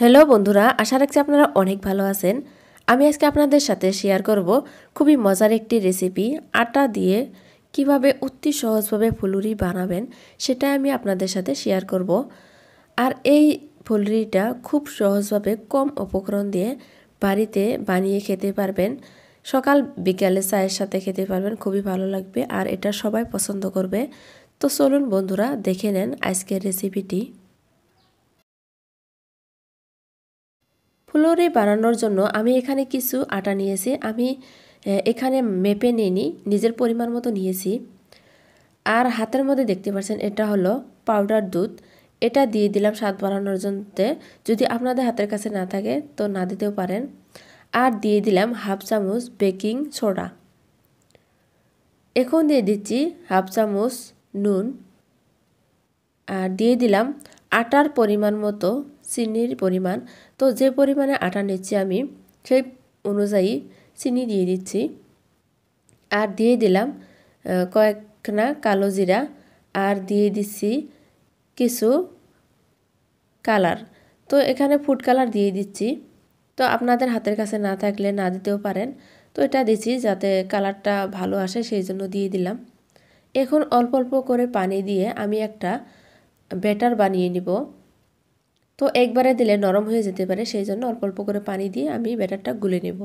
hello বন্ধুরা আশা রাখছি আপনারা অনেক ভালো আছেন আমি আজকে আপনাদের সাথে শেয়ার করব খুবই মজার একটি রেসিপি আটা দিয়ে কিভাবে অতি সহজভাবে ফুলুরি বানাবেন সেটা আমি আপনাদের সাথে শেয়ার করব আর এই ফুলুরিটা খুব সহজভাবে কম উপকরণ দিয়ে বাড়িতে বানিয়ে খেতে পারবেন সকাল বিকালে চায়ের সাথে খেতে পারবেন খুবই ভালো লাগবে আর এটা সবাই পছন্দ করবে তো চলুন বন্ধুরা দেখে নেন আজকের রেসিপিটি ফুলরি বানানোর জন্য আমি এখানে কিছু আটা নিয়েছি আমি এখানে মেপে নিয়ে নিজের পরিমাণ মতো নিয়েছি আর হাতের মধ্যে দেখতে পাচ্ছেন এটা হলো পাউডার দুধ এটা দিয়ে দিলাম স্বাদ বানানোর জন্য যদি আপনাদের হাতের কাছে না থাকে তো না দিতেও পারেন আর দিয়ে দিলাম হাফ চামচ বেকিং সোডা এখন দিয়ে দিচ্ছি হাফ চামচ নুন আর দিয়ে দিলাম আটার পরিমাণ মতো চিনির পরিমাণ তো যে পরিমাণে আটা নিচ্ছি আমি সেই অনুযায়ী চিনি দিয়ে দিচ্ছি আর দিয়ে দিলাম কয়েকখানা কালো জিরা আর দিয়ে দিচ্ছি কিছু কালার তো এখানে ফুড কালার দিয়ে দিচ্ছি তো আপনাদের হাতের কাছে না থাকলে না দিতেও পারেন তো এটা দিচ্ছি যাতে কালারটা ভালো আসে সেই জন্য দিয়ে দিলাম এখন অল্প অল্প করে পানি দিয়ে আমি একটা ব্যাটার বানিয়ে নিব তো একবারে দিলে নরম হয়ে যেতে পারে সেই জন্য অল্প অল্প করে পানি দিয়ে আমি ব্যাটারটা গুলে নেব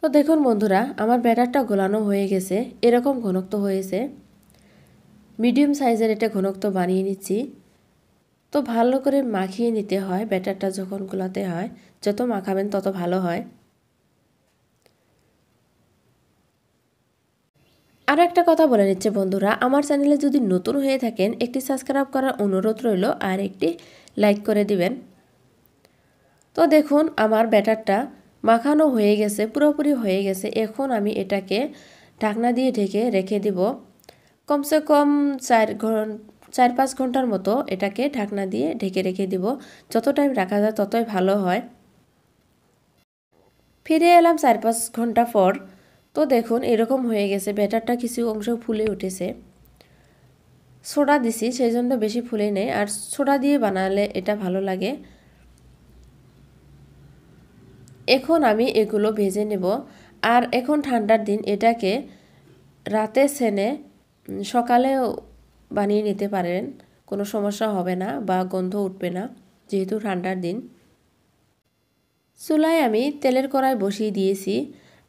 তো দেখুন বন্ধুরা আমার ব্যাটারটা গোলানো হয়ে গেছে এরকম ঘনত্ব হয়েছে মিডিয়াম সাইজের এটা ঘনত্ব বানিয়ে নিচ্ছি তো ভালো করে মাখিয়ে নিতে হয় ব্যাটারটা যখন গোলাতে হয় যত মাখাবেন তত ভালো হয় আর একটা কথা বলে নিচ্ছে বন্ধুরা আমার চ্যানেলে যদি নতুন হয়ে থাকেন একটি সাবস্ক্রাইব করার অনুরোধ রইল আর একটি লাইক করে দিবেন তো দেখুন আমার ব্যাটারটা মাখানো হয়ে গেছে পুরোপুরি হয়ে গেছে এখন আমি এটাকে ঢাকনা দিয়ে ঢেকে রেখে দিব কমসে কম চার ঘন্টা চার পাঁচ ঘন্টার মতো এটাকে ঢাকনা দিয়ে ঢেকে রেখে দিব যত টাইম রাখা যায় ততই ভালো হয় ফিরে এলাম চার পাঁচ ঘন্টা পর তো দেখুন এরকম হয়ে গেছে ব্যাটারটা কিছু অংশ ফুলে উঠেছে সোডা দিছি সেই জন্য বেশি ফুলে নেই আর সোডা দিয়ে বানালে এটা ভালো লাগে এখন আমি এগুলো ভেজে নেব আর এখন ঠান্ডার দিন এটাকে রাতে সেনে সকালেও বানিয়ে নিতে পারেন কোনো সমস্যা হবে না বা গন্ধ উঠবে না যেহেতু ঠান্ডার দিন চুলায় আমি তেলের কড়াই বসিয়ে দিয়েছি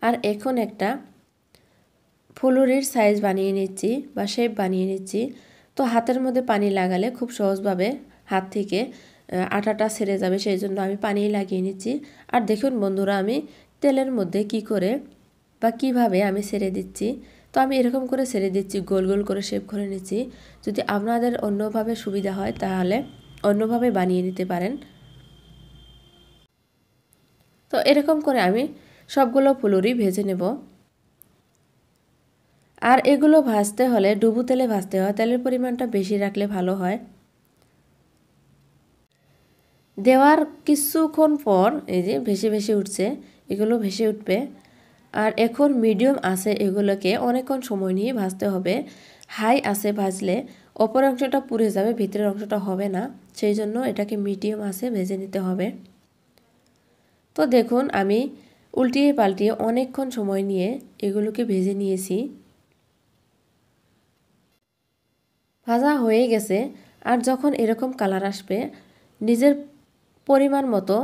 আর এখন একটা ফুলুরির সাইজ বানিয়ে নিচ্ছি বা শেপ বানিয়ে নিচ্ছি তো হাতের মধ্যে পানি লাগালে খুব সহজভাবে হাত থেকে আটাটা সেরে যাবে সেই জন্য আমি পানি লাগিয়ে নিচ্ছি আর দেখুন বন্ধুরা আমি তেলের মধ্যে কি করে বা কিভাবে আমি সেরে দিচ্ছি তো আমি এরকম করে সেরে দিচ্ছি গোল গোল করে শেপ করে নিচ্ছি যদি আপনাদের অন্যভাবে সুবিধা হয় তাহলে অন্যভাবে বানিয়ে নিতে পারেন তো এরকম করে আমি সবগুলো ফুলুরি ভেজে নেব আর এগুলো ভাজতে হলে ডুবু তেলে ভাজতে হয় তেলের পরিমাণটা বেশি রাখলে ভালো হয় দেওয়ার কিছুক্ষণ পর এই যে ভেসে ভেসে উঠছে এগুলো ভেসে উঠবে আর এখন মিডিয়াম আছে এগুলোকে অনেকক্ষণ সময় নিয়ে ভাজতে হবে হাই আছে ভাজলে অপর অংশটা পুড়ে যাবে ভিতরের অংশটা হবে না সেই জন্য এটাকে মিডিয়াম আছে ভেজে নিতে হবে তো দেখুন আমি উল্টিয়ে পাল্টিয়ে অনেকক্ষণ সময় নিয়ে এগুলোকে ভেজে নিয়েছি ভাজা হয়ে গেছে আর যখন এরকম কালার আসবে নিজের পরিমাণ মতো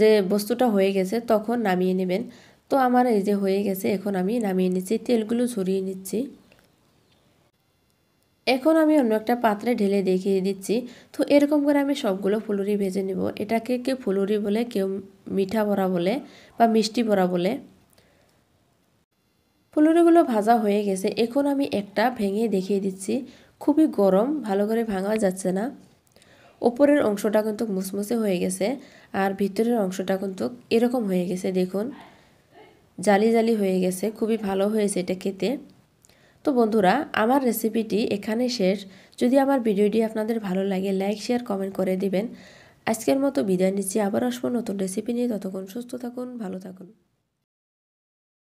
যে বস্তুটা হয়ে গেছে তখন নামিয়ে নেবেন তো আমার এই যে হয়ে গেছে এখন আমি নামিয়ে নিচ্ছি তেলগুলো ঝরিয়ে নিচ্ছি এখন আমি অন্য একটা পাত্রে ঢেলে দেখিয়ে দিচ্ছি তো এরকম করে আমি সবগুলো ফুলুরি ভেজে নেব এটাকে কেউ ফুলুরি বলে কেউ মিঠা বড়া বলে বা মিষ্টি বড়া বলে ফুলুরিগুলো ভাজা হয়ে গেছে এখন আমি একটা ভেঙে দেখিয়ে দিচ্ছি খুবই গরম ভালো করে ভাঙা যাচ্ছে না ওপরের অংশটা কিন্তু মুসমুসে হয়ে গেছে আর ভিতরের অংশটা কিন্তু এরকম হয়ে গেছে দেখুন জালি জালি হয়ে গেছে খুবই ভালো হয়েছে এটা খেতে তো বন্ধুরা আমার রেসিপিটি এখানে শেষ যদি আমার ভিডিওটি আপনাদের ভালো লাগে লাইক শেয়ার কমেন্ট করে দিবেন আজকের মতো বিদায় নিচ্ছি আবার আসবো নতুন রেসিপি নিয়ে ততক্ষণ সুস্থ থাকুন ভালো থাকুন